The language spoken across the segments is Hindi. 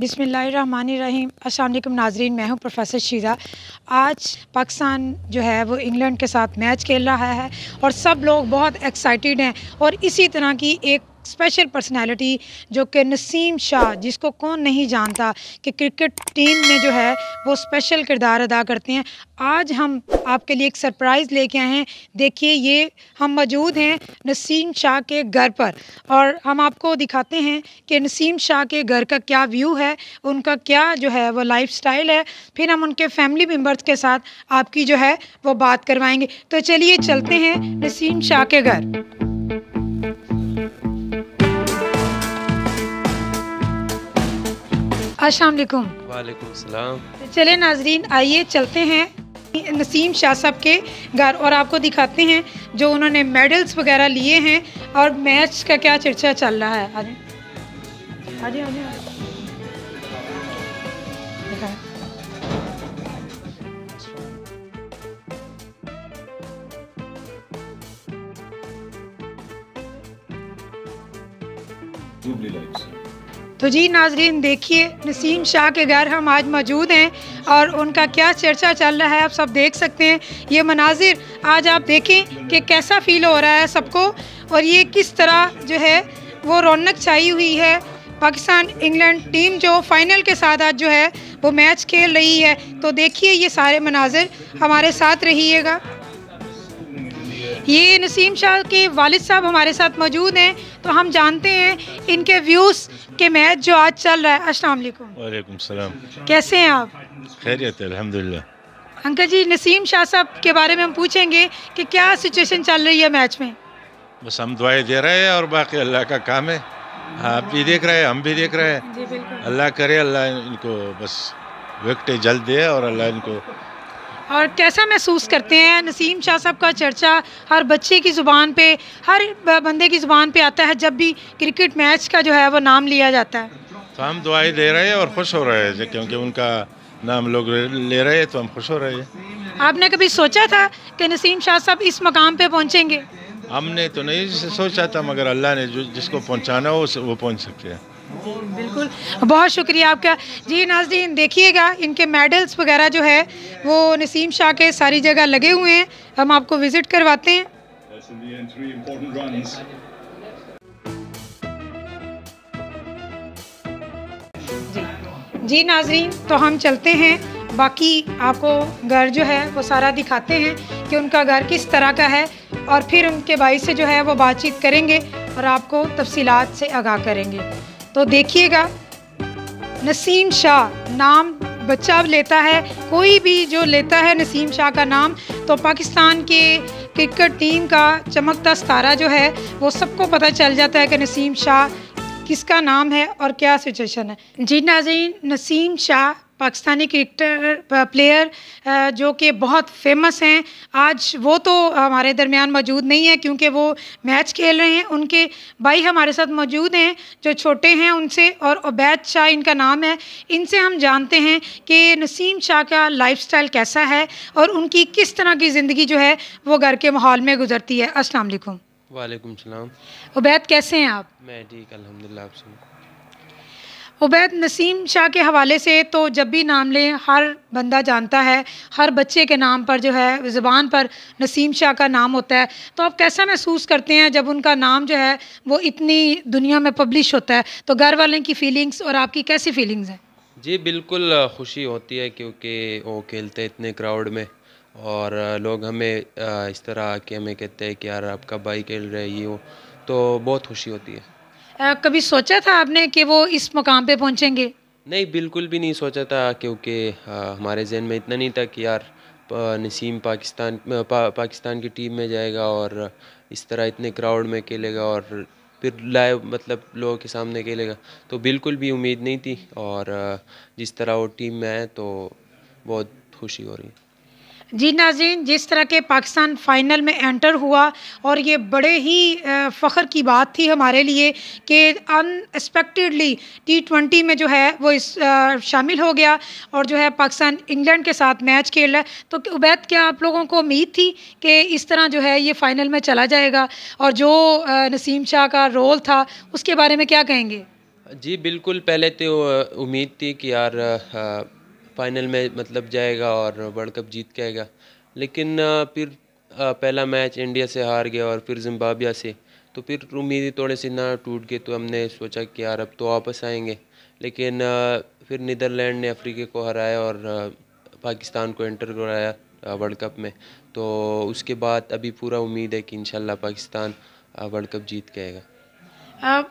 बिसमीम अल्लाम नाजरीन मैं हूं प्रोफेसर शीज़ा आज पाकिस्तान जो है वो इंग्लैंड के साथ मैच खेल रहा है और सब लोग बहुत एक्साइटेड हैं और इसी तरह की एक स्पेशल पर्सनालिटी जो कि नसीम शाह जिसको कौन नहीं जानता कि क्रिकेट टीम में जो है वो स्पेशल किरदार अदा करते हैं आज हम आपके लिए एक सरप्राइज़ लेके आए हैं देखिए ये हम मौजूद हैं नसीम शाह के घर पर और हम आपको दिखाते हैं कि नसीम शाह के घर का क्या व्यू है उनका क्या जो है वो लाइफ है फिर हम उनके फैमिली मेम्बर्स के साथ आपकी जो है वो बात करवाएंगे तो चलिए चलते हैं नसीम शाह के घर अस्सलाम वालेकुम सलाम तो चले नाजरीन आइए चलते हैं नसीम शाह साहब के घर और आपको दिखाते हैं जो उन्होंने मेडल्स वगैरह लिए हैं और मैच का क्या चर्चा चल रहा है आज आज आज Jubilee Lights. तो जी नाजरीन देखिए नसीम शाह के घर हम आज मौजूद हैं और उनका क्या चर्चा चल रहा है आप सब देख सकते हैं ये मनाजिर आज आप देखें कि कैसा फ़ील हो रहा है सबको और ये किस तरह जो है वो रौनक छाई हुई है पाकिस्तान इंग्लैंड टीम जो फ़ाइनल के साथ आज जो है वो मैच खेल रही है तो देखिए ये सारे मनाजिर हमारे साथ रहिएगा ये नसीम शाह के वालिद साहब हमारे साथ मौजूद हैं तो हम जानते हैं इनके व्यूज़ के मैच जो आज चल रहा है अस्सलाम वालेकुम वालेकुम सलाम कैसे हैं आप खैरियत अल्हम्दुलिल्लाह अंकल जी नसीम शाह साहब के बारे में हम पूछेंगे कि क्या सिचुएशन चल रही है मैच में बस हम दुआएं दे रहे हैं और बाकी अल्लाह का काम है आप भी देख रहे हैं हम भी देख रहे हैं अल्लाह करे अल्लाह इनको बस विकटें जल्द दे और अल्लाह इनको और कैसा महसूस करते हैं नसीम शाह साहब का चर्चा हर बच्चे की ज़ुबान पे हर बंदे की ज़ुबान पे आता है जब भी क्रिकेट मैच का जो है वो नाम लिया जाता है तो हम दुआई दे रहे हैं और खुश हो रहे हैं क्योंकि उनका नाम लोग ले रहे हैं तो हम खुश हो रहे हैं आपने कभी सोचा था कि नसीम शाह साहब इस मकाम पर पहुँचेंगे हमने तो नहीं सोचा था मगर अल्लाह ने जो जिसको पहुँचाना हो वो पहुँच सकते हैं बिल्कुल बहुत शुक्रिया आपका जी नाजरीन देखिएगा इनके मेडल्स वगैरह जो है वो नसीम शाह के सारी जगह लगे हुए हैं हम आपको विज़िट करवाते हैं जी जी नाजरीन तो हम चलते हैं बाकी आपको घर जो है वो सारा दिखाते हैं कि उनका घर किस तरह का है और फिर उनके भाई से जो है वो बातचीत करेंगे और आपको तफसीलात से आगाह करेंगे तो देखिएगा नसीम शाह नाम बच्चा लेता है कोई भी जो लेता है नसीम शाह का नाम तो पाकिस्तान के क्रिकेट टीम का चमकता सितारा जो है वो सबको पता चल जाता है कि नसीम शाह किसका नाम है और क्या सिचुएशन है जी नाजीन नसीम शाह पाकिस्तानी क्रिकेटर प्लेयर जो कि बहुत फेमस हैं आज वो तो हमारे दरमियान मौजूद नहीं है क्योंकि वो मैच खेल रहे हैं उनके भाई हमारे साथ मौजूद हैं जो छोटे हैं उनसे और उबैद शाह इनका नाम है इनसे हम जानते हैं कि नसीम शाह का लाइफ कैसा है और उनकी किस तरह की ज़िंदगी जो है वो घर के माहौल में गुजरती है अस्सलाम वालेकुम सलाम उबैद कैसे हैं आप मैं ठीक अलहमदिल्ला आप उबैद नसीम शाह के हवाले से तो जब भी नाम लें हर बंदा जानता है हर बच्चे के नाम पर जो है ज़बान पर नसीम शाह का नाम होता है तो आप कैसा महसूस करते हैं जब उनका नाम जो है वो इतनी दुनिया में पब्लिश होता है तो घर वाले की फ़ीलिंग्स और आपकी कैसी फ़ीलिंग्स हैं जी बिल्कुल खुशी होती है क्योंकि वो खेलते इतने क्राउड में और लोग हमें इस तरह आके हमें कहते हैं कि यार आपका भाई खेल रहे हो ये तो बहुत खुशी होती है आ, कभी सोचा था आपने कि वो इस मुकाम पे पहुंचेंगे नहीं बिल्कुल भी नहीं सोचा था क्योंकि हमारे जहन में इतना नहीं था कि यार नसीम पाकिस्तान पा, पाकिस्तान की टीम में जाएगा और इस तरह इतने क्राउड में खेलेगा और फिर लाइव मतलब लोगों के सामने खेलेगा तो बिल्कुल भी उम्मीद नहीं थी और जिस तरह वो टीम में आए तो बहुत खुशी हो रही है जी नाजीन जिस तरह के पाकिस्तान फ़ाइनल में एंटर हुआ और ये बड़े ही फ़ख्र की बात थी हमारे लिए कि अनएक्सपेक्टेडली टी ट्वेंटी में जो है वो इस शामिल हो गया और जो है पाकिस्तान इंग्लैंड के साथ मैच खेल रहा है तो उबैद क्या आप लोगों को उम्मीद थी कि इस तरह जो है ये फ़ाइनल में चला जाएगा और जो नसीम शाह का रोल था उसके बारे में क्या कहेंगे जी बिल्कुल पहले तो उम्मीद थी कि यार फाइनल में मतलब जाएगा और वर्ल्ड कप जीत के आएगा लेकिन फिर पहला मैच इंडिया से हार गया और फिर जिम्बाबिया से तो फिर उम्मीद थोड़े से ना टूट गए तो हमने सोचा कि यार अब तो वापस आएंगे लेकिन फिर नीदरलैंड ने अफ्रीका को हराया और पाकिस्तान को एंटर कराया वर्ल्ड कप में तो उसके बाद अभी पूरा उम्मीद है कि इंशाल्लाह पाकिस्तान वर्ल्ड कप जीत के आएगा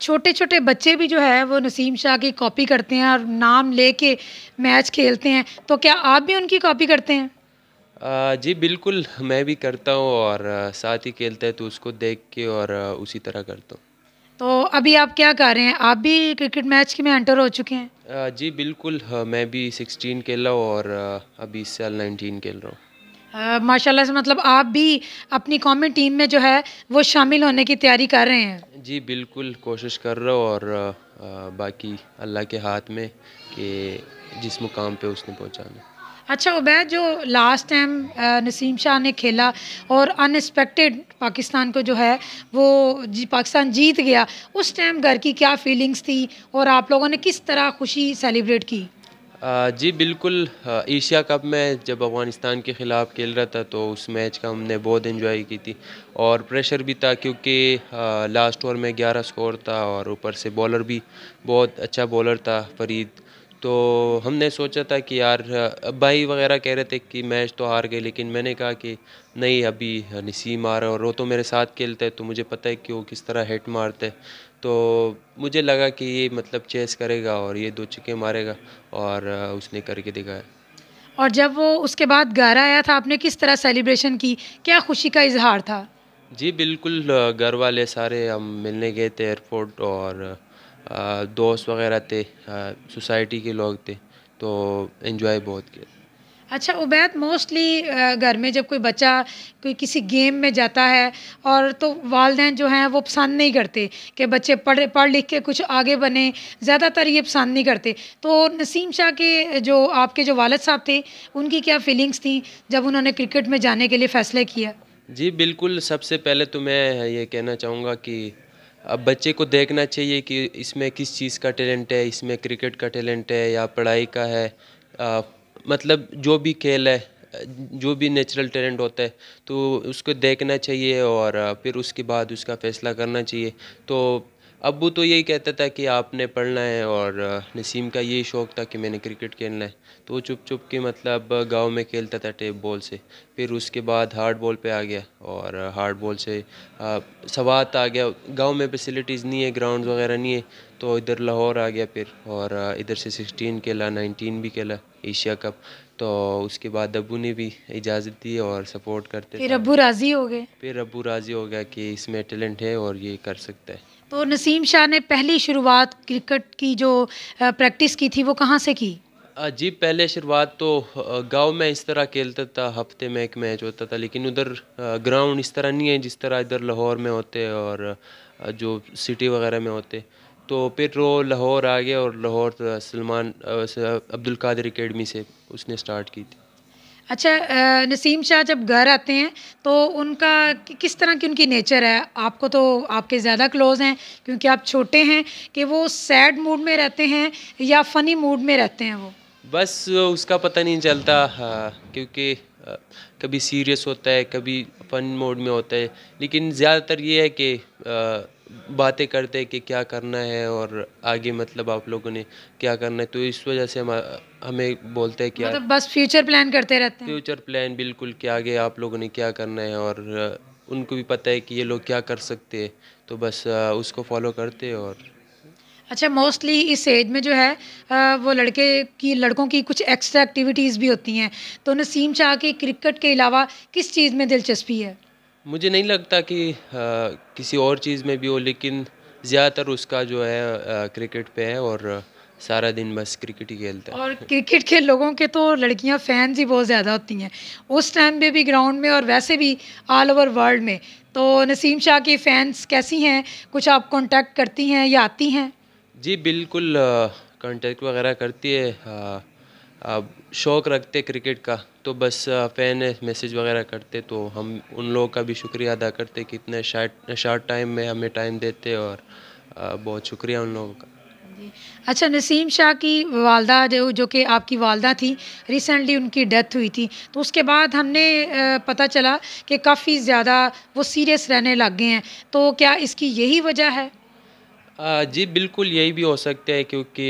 छोटे छोटे बच्चे भी जो है वो नसीम शाह की कॉपी करते हैं और नाम ले के मैच खेलते हैं तो क्या आप भी उनकी कॉपी करते हैं आ, जी बिल्कुल मैं भी करता हूँ और साथ ही खेलते हैं तो उसको देख के और उसी तरह करता हूँ तो अभी आप क्या कर रहे हैं आप भी क्रिकेट मैच के में एंटर हो चुके हैं आ, जी बिल्कुल मैं भी रहा खेला और अभी इस साल नाइनटीन खेल रहा हूँ माशाल्लाह से मतलब आप भी अपनी कौमी टीम में जो है वो शामिल होने की तैयारी कर रहे हैं जी बिल्कुल कोशिश कर रहा हूँ और आ, बाकी अल्लाह के हाथ में कि जिस मुकाम पे उसने पहुँचाना अच्छा उबैद जो लास्ट टाइम नसीम शाह ने खेला और अनएक्सपेक्टेड पाकिस्तान को जो है वो जी पाकिस्तान जीत गया उस टाइम घर की क्या फीलिंग्स थी और आप लोगों ने किस तरह खुशी सेलिब्रेट की जी बिल्कुल एशिया कप में जब अफ़गानिस्तान के ख़िलाफ़ खेल रहा था तो उस मैच का हमने बहुत इन्जॉय की थी और प्रेशर भी था क्योंकि लास्ट ओवर में ग्यारह स्कोर था और ऊपर से बॉलर भी बहुत अच्छा बॉलर था फरीद तो हमने सोचा था कि यार भाई वगैरह कह रहे थे कि मैच तो हार गए लेकिन मैंने कहा कि नहीं अभी नसीम आ रहा है और वो तो मेरे साथ खेलते हैं तो मुझे पता है कि वो किस तरह हेट मारते हैं तो मुझे लगा कि ये मतलब चेस करेगा और ये दो चक्के मारेगा और उसने करके दिखाया और जब वो उसके बाद घर आया था आपने किस तरह सेलिब्रेशन की क्या खुशी का इजहार था जी बिल्कुल घर वाले सारे हम मिलने गए थे एयरपोर्ट और दोस्त वगैरह थे सोसाइटी के लोग थे तो इन्जॉय बहुत किया अच्छा उबैद मोस्टली घर में जब कोई बच्चा कोई किसी गेम में जाता है और तो वालदे जो हैं वो पसंद नहीं करते कि बच्चे पढ़ पढ़ लिख के कुछ आगे बने ज़्यादातर ये पसंद नहीं करते तो नसीम शाह के जो आपके जो वालद साहब थे उनकी क्या फीलिंग्स थी जब उन्होंने क्रिकेट में जाने के लिए फ़ैसला किया जी बिल्कुल सबसे पहले तो मैं ये कहना चाहूँगा कि अब बच्चे को देखना चाहिए कि इसमें किस चीज़ का टैलेंट है इसमें क्रिकेट का टैलेंट है या पढ़ाई का है आ, मतलब जो भी खेल है जो भी नेचुरल टैलेंट होता है तो उसको देखना चाहिए और फिर उसके बाद उसका फैसला करना चाहिए तो अबू तो यही कहता था कि आपने पढ़ना है और नसीम का यही शौक़ था कि मैंने क्रिकेट खेलना है तो वो चुप चुप के मतलब गांव में खेलता था टेप बॉल से फिर उसके बाद हार्ड बॉल पे आ गया और हार्ड बॉल से सवात आ गया गांव में फैसिलिटीज़ नहीं है ग्राउंड वगैरह नहीं है तो इधर लाहौर आ गया फिर और इधर से सिक्सटीन खेला नाइनटीन भी खेला एशिया कप तो उसके बाद अबू ने भी इजाज़त दी और सपोर्ट करते फिर अबू राज़ी हो गए फिर अबू राज़ी हो गया कि इसमें टैलेंट है और ये कर सकता है तो नसीम शाह ने पहली शुरुआत क्रिकेट की जो प्रैक्टिस की थी वो कहाँ से की जी पहले शुरुआत तो गांव में इस तरह खेलता था हफ्ते में एक मैच होता था लेकिन उधर ग्राउंड इस तरह नहीं है जिस तरह इधर लाहौर में होते और जो सिटी वगैरह में होते तो फिर वो लाहौर आ गया और लाहौर तो सलमान अब्दुल कादिर एकेडमी से उसने स्टार्ट की थी अच्छा नसीम शाह जब घर आते हैं तो उनका किस तरह की उनकी नेचर है आपको तो आपके ज़्यादा क्लोज हैं क्योंकि आप छोटे हैं कि वो सैड मूड में रहते हैं या फ़नी मूड में रहते हैं वो बस उसका पता नहीं चलता हाँ, क्योंकि कभी सीरियस होता है कभी फन मोड में होता है लेकिन ज़्यादातर ये है कि बातें करते हैं कि क्या करना है और आगे मतलब आप लोगों ने क्या करना है तो इस वजह से हम हमें बोलते हैं कि मतलब बस फ्यूचर प्लान करते रहते हैं फ्यूचर प्लान बिल्कुल कि आगे आप लोगों ने क्या करना है और उनको भी पता है कि ये लोग क्या कर सकते हैं तो बस उसको फॉलो करते और अच्छा मोस्टली इस एज में जो है आ, वो लड़के की लड़कों की कुछ एक्स्ट्रा एक्टिविटीज़ भी होती हैं तो नसीम चाह के क्रिकेट के अलावा किस चीज़ में दिलचस्पी है मुझे नहीं लगता कि आ, किसी और चीज़ में भी हो लेकिन ज़्यादातर उसका जो है आ, क्रिकेट पे है और सारा दिन बस क्रिकेट ही खेलता है और क्रिकेट के लोगों के तो लड़कियां फैंस ही बहुत ज़्यादा होती हैं उस टाइम पे भी ग्राउंड में और वैसे भी ऑल ओवर वर्ल्ड में तो नसीम शाह की फ़ैन्स कैसी हैं कुछ आप कॉन्टेक्ट करती हैं या आती हैं जी बिल्कुल कॉन्टेक्ट वगैरह करती है आ, शौक़ रखते क्रिकेट का तो बस फ़ैन मैसेज वगैरह करते तो हम उन लोगों का भी शुक्रिया अदा करते कि इतने शार्ट शार्ट टाइम में हमें टाइम देते और बहुत शुक्रिया उन लोगों का अच्छा नसीम शाह की वालदा जो जो कि आपकी वालदा थी रिसेंटली उनकी डेथ हुई थी तो उसके बाद हमने पता चला कि काफ़ी ज़्यादा वो सीरियस रहने लग गए हैं तो क्या इसकी यही वजह है जी बिल्कुल यही भी हो सकता है क्योंकि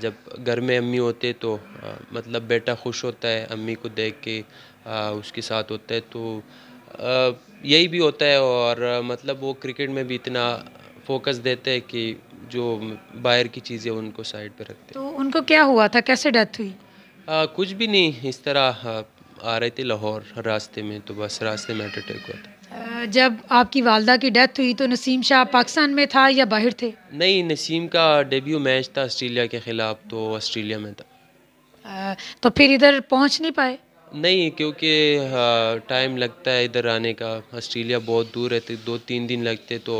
जब घर में अम्मी होते तो मतलब बेटा खुश होता है अम्मी को देख के उसके साथ होता है तो यही भी होता है और मतलब वो क्रिकेट में भी इतना फोकस देते हैं कि जो बाहर की चीज़ें उनको साइड पर रखते हैं तो उनको क्या हुआ था कैसे डेथ हुई आ, कुछ भी नहीं इस तरह आ रहे थे लाहौर रास्ते में तो बस रास्ते में अटैक हुआ था जब आपकी वालदा की डेथ हुई तो नसीम शाह पाकिस्तान में था या बाहर थे नहीं नसीम का डेब्यू मैच था ऑस्ट्रेलिया के ख़िलाफ़ तो ऑस्ट्रेलिया में था तो फिर इधर पहुंच नहीं पाए नहीं क्योंकि टाइम लगता है इधर आने का ऑस्ट्रेलिया बहुत दूर रहते दो तीन दिन लगते तो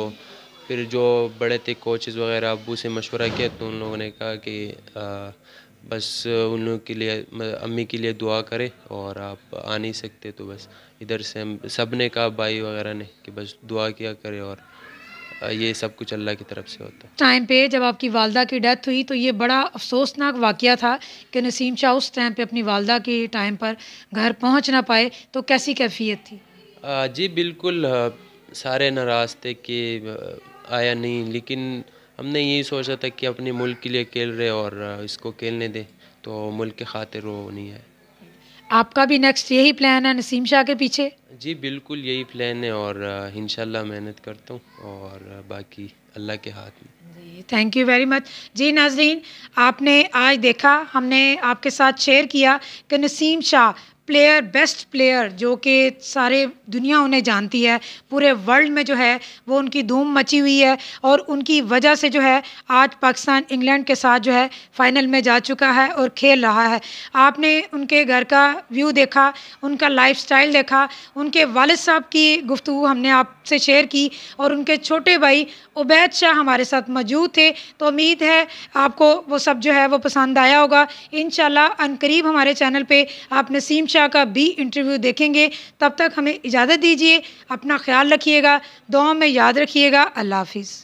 फिर जो बड़े थे कोचेज़ वगैरह अबू से मशवरा किया तो उन लोगों ने कहा कि आ, बस उन लोगों के लिए अम्मी के लिए दुआ करें और आप आ नहीं सकते तो बस इधर से सब ने कहा भाई वगैरह ने कि बस दुआ किया करें और ये सब कुछ अल्लाह की तरफ से होता है टाइम पे जब आपकी वालदा की डेथ हुई तो ये बड़ा अफसोसनाक वाक़ था कि नसीम शाह उस टाइम पे अपनी वालदा के टाइम पर घर पहुंच ना पाए तो कैसी कैफियत थी जी बिल्कुल सारे नाराज़ थे कि आया नहीं लेकिन हमने यही सोचा था कि अपने मुल्क के लिए खेल रहे और इसको खेलने दे तो मुल्क के खातिर वो नहीं है आपका भी नेक्स्ट यही प्लान है नसीम शाह के पीछे जी बिल्कुल यही प्लान है और इन मेहनत करता हूँ और बाकी अल्लाह के हाथ में थैंक यू वेरी मच जी नाजरीन आपने आज देखा हमने आपके साथ शेयर किया कि Naseem Shah player best player जो कि सारे दुनिया उन्हें जानती है पूरे वर्ल्ड में जो है वो उनकी धूम मची हुई है और उनकी वजह से जो है आज पाकिस्तान इंग्लैंड के साथ जो है फ़ाइनल में जा चुका है और खेल रहा है आपने उनके घर का व्यू देखा उनका लाइफ देखा उनके वालद साहब की गुफ्तु हमने आपसे शेयर की और उनके छोटे भाई उबैद शाह हमारे साथ मौजूद थे तो उम्मीद है आपको वो सब जो है वो पसंद आया होगा इन अनकरीब हमारे चैनल पर आप नसीम शाह का भी इंटरव्यू देखेंगे तब तक हमें इजाज़त दीजिए अपना ख्याल रखिएगा दुआ में याद रखिएगा अल्लाह हाफिज़